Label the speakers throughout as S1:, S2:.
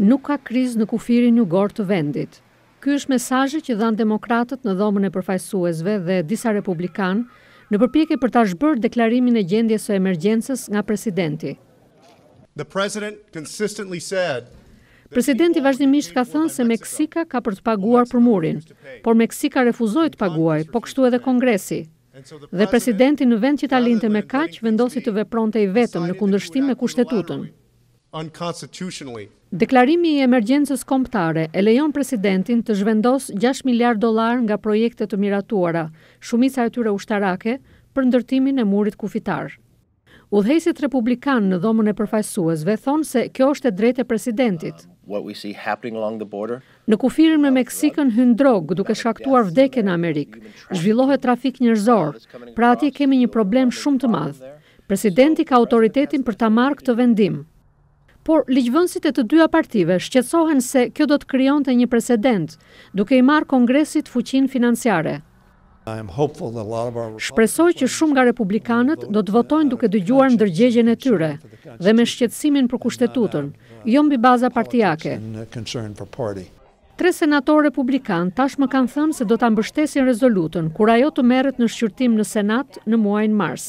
S1: nuk ka kriz në kufirin një gorë të vendit. Ky është mesajë që dhanë demokratët në dhomën e përfajsuesve dhe disa republikan në përpjek e për të shbërë deklarimin e gjendjes së emergjensës nga presidenti. Presidenti vazhdimisht ka thënë se Meksika ka për të paguar për murin, por Meksika refuzoj të paguaj, po kështu edhe kongresi. Dhe presidenti në vend që talin të me kaq, vendosi të vepronte i vetëm në kundërshtim me kushtetutën unconstitutionally. Deklarimi i emergjencës kombëtare e lejon presidentin të zhvendos 6 miliard dollar nga projekte të miratuara, shumica e tyre ushtarake, për ndërtimin e murit kufitar. Udhëhesit republikan në dhomën e përfaqësuesve thon se kjo është e drejtë e presidentit. Uh, në kufirin me Meksikën hyn drog duke shkaktuar vdekje në Amerik. Zhvillohet trafik njerëzor. Pra atje kemi një problem shumë të madh. Presidenti ka autoritetin për ta marrë këtë vendim. Por, liqëvënësit e të dyja partive shqetsohen se kjo do të kryon të një precedent, duke i marë kongresit fuqin financiare. Shpresoj që shumë nga republikanët do të votojnë duke dëgjuar në dërgjegjen e tyre dhe me shqetsimin për kushtetutën, jom mbi baza partijake. Uh, Tre senator republikan tash më kanë thëmë se do të ambështesin rezolutën, kura jo të merët në shqyrtim në Senat në muajnë mars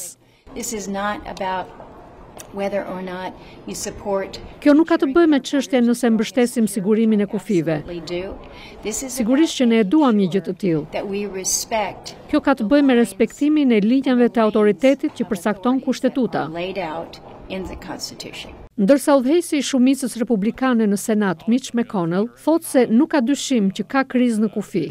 S1: whether or not you support Kjo nuk ka të bëjë me çështjen nëse mbështesim sigurimin e kufive. Sigurisht që ne e duam një gjë të tillë. Kjo ka të bëjë me respektimin e linjave të autoritetit që përcakton kushtetuta. Ndërsa udhëheqësi i shumicës republikane në Senat Mitch McConnell thotë se nuk ka dyshim që ka krizë në kufi.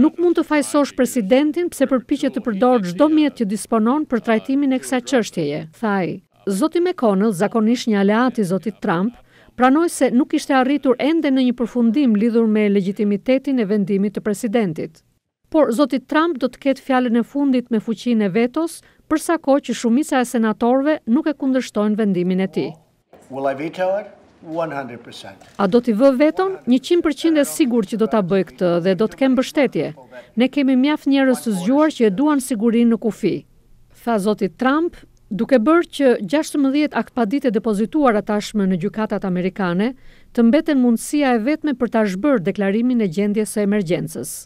S1: Nuk mund të fajsosh presidentin pse përpiqet të përdor çdo mjet që disponon për trajtimin e kësaj çështjeje, thaj. Zoti McConnell, zakonisht një aleati Zotit Trump, pranoj se nuk ishte arritur ende në një përfundim lidhur me legitimitetin e vendimit të presidentit. Por, zoti Trump do të ketë fjallin e fundit me fuqin e vetos, përsa ko që shumisa e senatorve nuk e kundërshtojnë vendimin e ti. A do t'i vë veton? 100% e sigur që do t'a bëj këtë dhe do t'kem bështetje. Ne kemi mjaf njerës të zgjuar që e duan sigurin në kufi. Tha zotit Trump, duke bërë që 16 akpadit e depozituara tashmë në gjukatat amerikane, të mbeten mundësia e vetme për të ashbërë deklarimin e gjendjes e emergjensës.